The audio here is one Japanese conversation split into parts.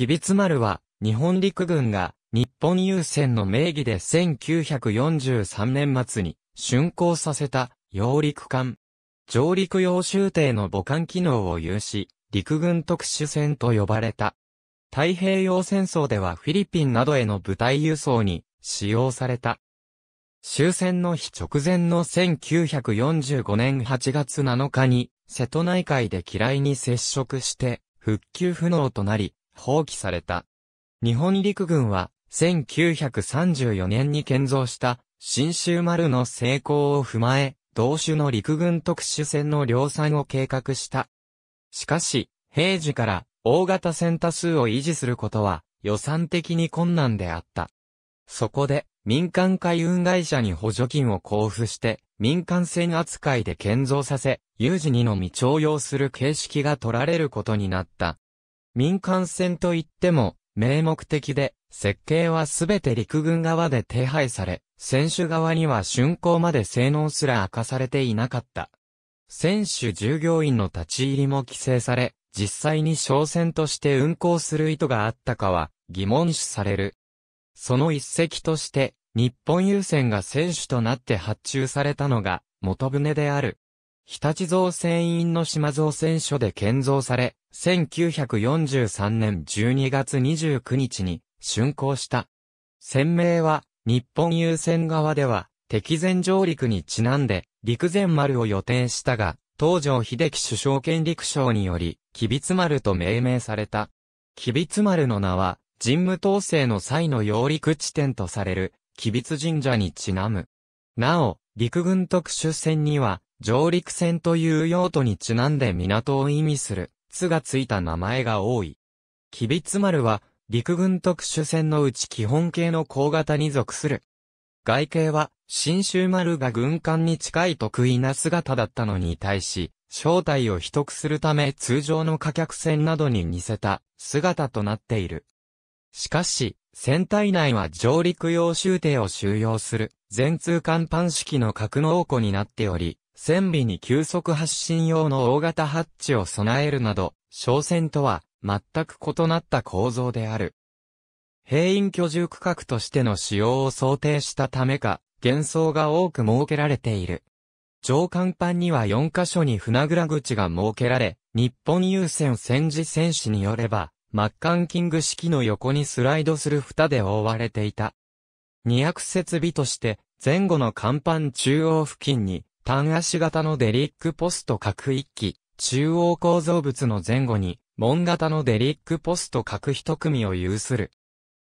吉備津丸は、日本陸軍が、日本郵船の名義で1943年末に、竣工させた、揚陸艦。上陸用集艇の母艦機能を有し、陸軍特殊船と呼ばれた。太平洋戦争ではフィリピンなどへの部隊輸送に使用された。終戦の日直前の1945年8月7日に、瀬戸内海で機雷に接触して、復旧不能となり、放棄された。日本陸軍は1934年に建造した新州丸の成功を踏まえ、同種の陸軍特殊船の量産を計画した。しかし、平時から大型船多数を維持することは予算的に困難であった。そこで、民間海運会社に補助金を交付して、民間船扱いで建造させ、有事にのみ徴用する形式が取られることになった。民間船といっても、名目的で、設計はすべて陸軍側で手配され、選手側には竣工まで性能すら明かされていなかった。選手従業員の立ち入りも規制され、実際に商船として運航する意図があったかは疑問視される。その一石として、日本郵船が選手となって発注されたのが元船である。日立造船員の島造船所で建造され、1943年12月29日に竣工した。船名は日本優先側では敵前上陸にちなんで陸前丸を予定したが、東条秀樹首相権陸省により、吉備丸と命名された。吉備丸の名は、神武統制の際の揚陸地点とされる、吉備神社にちなむ。なお、陸軍特殊船には、上陸船という用途にちなんで港を意味する、つがついた名前が多い。ビツマ丸は、陸軍特殊船のうち基本形の高型に属する。外形は、新州丸が軍艦に近い得意な姿だったのに対し、正体を秘匿するため通常の可客船などに似せた姿となっている。しかし、船体内は上陸用終艇を収容する全通艦板式の格納庫になっており、船尾に急速発進用の大型ハッチを備えるなど、商船とは全く異なった構造である。兵員居住区画としての使用を想定したためか、幻想が多く設けられている。上甲板には4カ所に船倉口が設けられ、日本郵船戦時戦士によれば、マッカンキング式の横にスライドする蓋で覆われていた。二役設備として、前後の甲板中央付近に、単足型のデリックポスト各一機、中央構造物の前後に、門型のデリックポスト各一組を有する。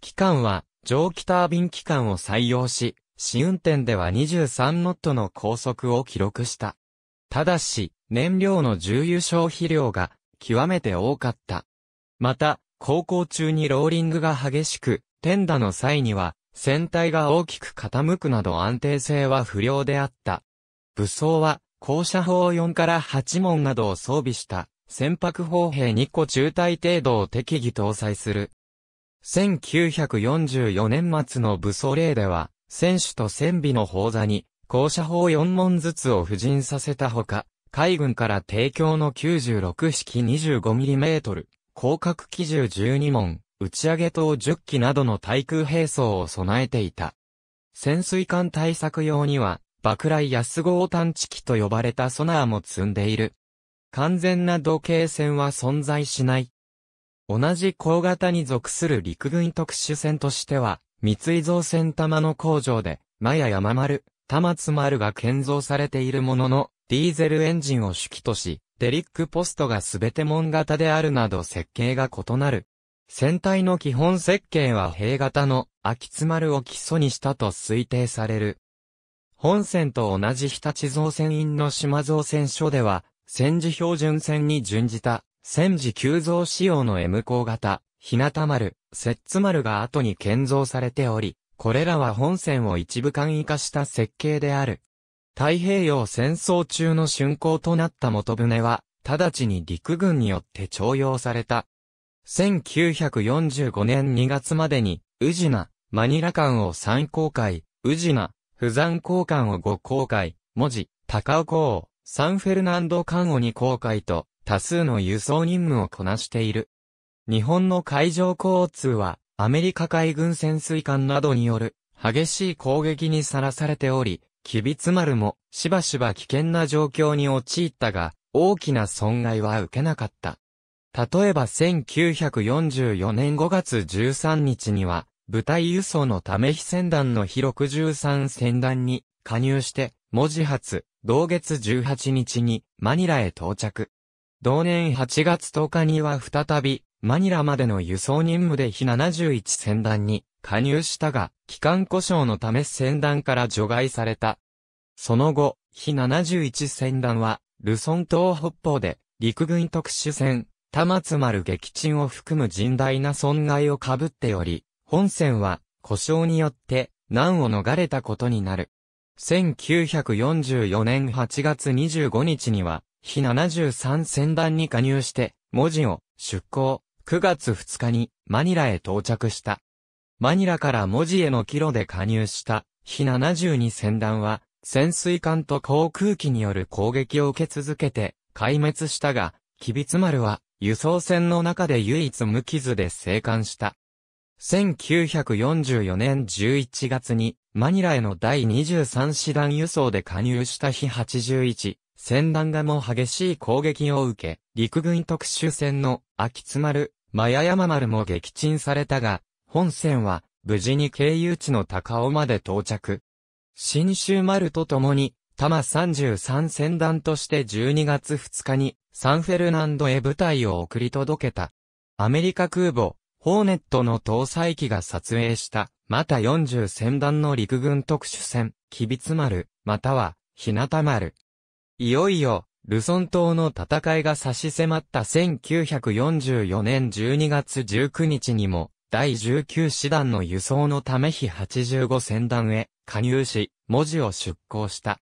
機関は、蒸気タービン機関を採用し、試運転では23ノットの高速を記録した。ただし、燃料の重油消費量が極めて多かった。また、航行中にローリングが激しく、転打の際には、船体が大きく傾くなど安定性は不良であった。武装は、高射砲4から8門などを装備した、船舶砲兵2個中隊程度を適宜搭載する。1944年末の武装令では、船首と船尾の砲座に、高射砲4門ずつを布陣させたほか、海軍から提供の96式 25mm、広角機銃12門、打ち上げ等10機などの対空兵装を備えていた。潜水艦対策用には、爆雷安号探知機と呼ばれたソナーも積んでいる。完全な時計線は存在しない。同じ高型に属する陸軍特殊船としては、三井造船玉の工場で、マヤ山丸、玉津丸が建造されているものの、ディーゼルエンジンを主機とし、デリックポストが全て門型であるなど設計が異なる。船体の基本設計は平型の秋津丸を基礎にしたと推定される。本線と同じ日立造船院の島造船所では、戦時標準船に準じた、戦時急増仕様の M 鋼型、日向丸、摂津丸が後に建造されており、これらは本線を一部間易化した設計である。太平洋戦争中の竣工となった元船は、直ちに陸軍によって徴用された。1945年2月までに、宇品、マニラ間を参考会、宇品、不山交換を5公開、文字、高尾港、サンフェルナンド間を2公開と、多数の輸送任務をこなしている。日本の海上交通は、アメリカ海軍潜水艦などによる、激しい攻撃にさらされており、キビツルも、しばしば危険な状況に陥ったが、大きな損害は受けなかった。例えば1944年5月13日には、部隊輸送のため非船団の広63船団に加入して、文字発、同月18日にマニラへ到着。同年8月10日には再び、マニラまでの輸送任務で非71船団に加入したが、機関故障のため船団から除外された。その後、非71船団は、ルソン島北方で、陸軍特殊船、田松丸撃沈を含む甚大な損害を被っており、本線は故障によって難を逃れたことになる。1944年8月25日には、日73船団に加入して、文字を出港、9月2日にマニラへ到着した。マニラから文字への帰路で加入した日72船団は、潜水艦と航空機による攻撃を受け続けて壊滅したが、ビツマ丸は輸送船の中で唯一無傷で生還した。1944年11月に、マニラへの第23師団輸送で加入した日81、戦団がも激しい攻撃を受け、陸軍特殊戦の秋津丸、マヤ山丸も撃沈されたが、本船は無事に経由地の高尾まで到着。新州丸と共に、多摩33戦団として12月2日にサンフェルナンドへ部隊を送り届けた。アメリカ空母ホーネットの搭載機が撮影した、また40戦団の陸軍特殊船、ツマ丸、または、日向丸。いよいよ、ルソン島の戦いが差し迫った1944年12月19日にも、第19師団の輸送のため日85戦団へ加入し、文字を出港した。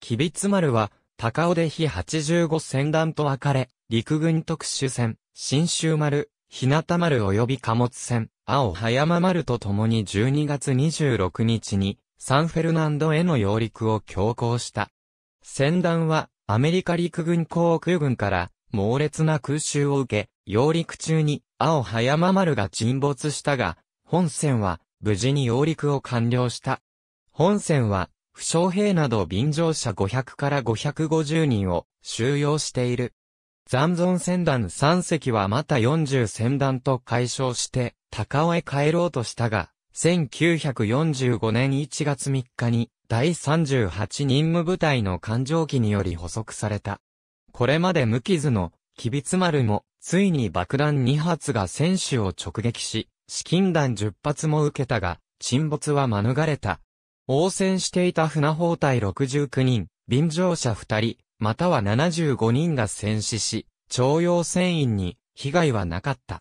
キツマ丸は、高尾で日85戦団と分かれ、陸軍特殊船、新州丸、日向丸及び貨物船、青葉山丸と共に12月26日に、サンフェルナンドへの揚陸を強行した。船団は、アメリカ陸軍航空軍から、猛烈な空襲を受け、揚陸中に、青葉山丸が沈没したが、本船は、無事に揚陸を完了した。本船は、負傷兵など便乗者500から550人を収容している。残存船団3隻はまた40船団と解消して、高尾へ帰ろうとしたが、1945年1月3日に、第38任務部隊の艦上機により捕捉された。これまで無傷の、キツマ丸も、ついに爆弾2発が船首を直撃し、資金弾10発も受けたが、沈没は免れた。応戦していた船包隊69人、便乗者2人、または75人が戦死し、徴用船員に被害はなかった。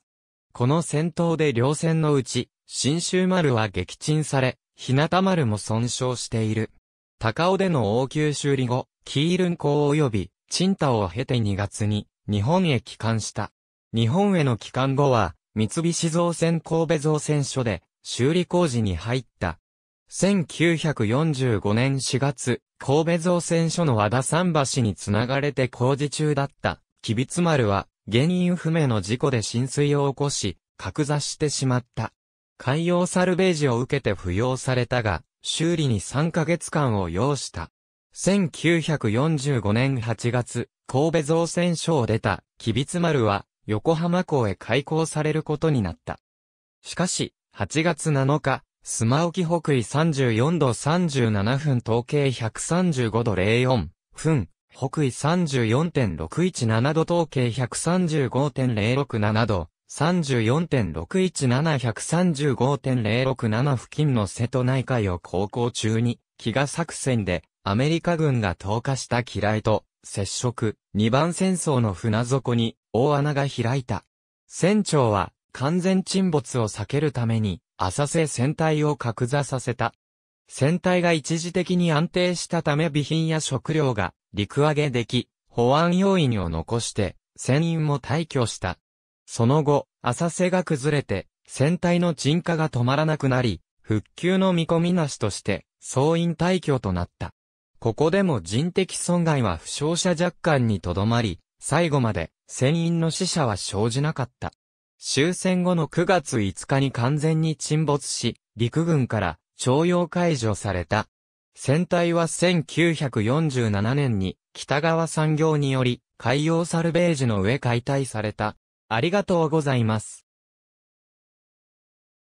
この戦闘で両船のうち、新州丸は撃沈され、日向丸も損傷している。高尾での応急修理後、キールン港及び、賃貸を経て2月に、日本へ帰還した。日本への帰還後は、三菱造船神戸造船所で、修理工事に入った、1945年4月、神戸造船所の和田桟橋につながれて工事中だった、吉備津丸は、原因不明の事故で浸水を起こし、格座してしまった。海洋サルベージを受けて扶養されたが、修理に3ヶ月間を要した。1945年8月、神戸造船所を出た、吉備津丸は、横浜港へ開港されることになった。しかし、8月7日、スマウキ北緯34度37分統計135度04分、北緯34.617度統計135.067度、34.617135.067付近の瀬戸内海を航行中に、飢餓作戦で、アメリカ軍が投下した機雷と、接触、二番戦争の船底に、大穴が開いた。船長は、完全沈没を避けるために、浅瀬船体を格座させた。船体が一時的に安定したため備品や食料が陸揚げでき、保安要員を残して、船員も退去した。その後、浅瀬が崩れて、船体の沈下が止まらなくなり、復旧の見込みなしとして、総員退去となった。ここでも人的損害は負傷者若干にとどまり、最後まで船員の死者は生じなかった。終戦後の9月5日に完全に沈没し、陸軍から徴用解除された。船体は1947年に北川産業により海洋サルベージの上解体された。ありがとうございます。